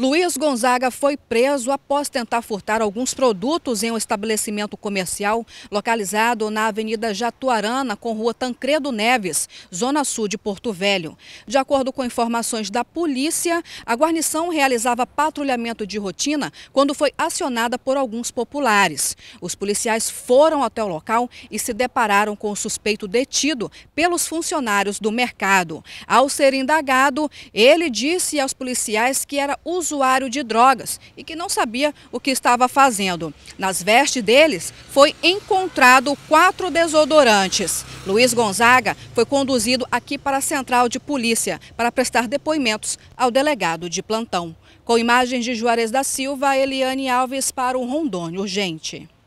Luiz Gonzaga foi preso após tentar furtar alguns produtos em um estabelecimento comercial localizado na Avenida Jatuarana com Rua Tancredo Neves, Zona Sul de Porto Velho. De acordo com informações da polícia, a guarnição realizava patrulhamento de rotina quando foi acionada por alguns populares. Os policiais foram até o local e se depararam com o suspeito detido pelos funcionários do mercado. Ao ser indagado, ele disse aos policiais que era usuário usuário de drogas e que não sabia o que estava fazendo. Nas vestes deles foi encontrado quatro desodorantes. Luiz Gonzaga foi conduzido aqui para a central de polícia para prestar depoimentos ao delegado de plantão. Com imagens de Juarez da Silva, Eliane Alves para o Rondônia Urgente.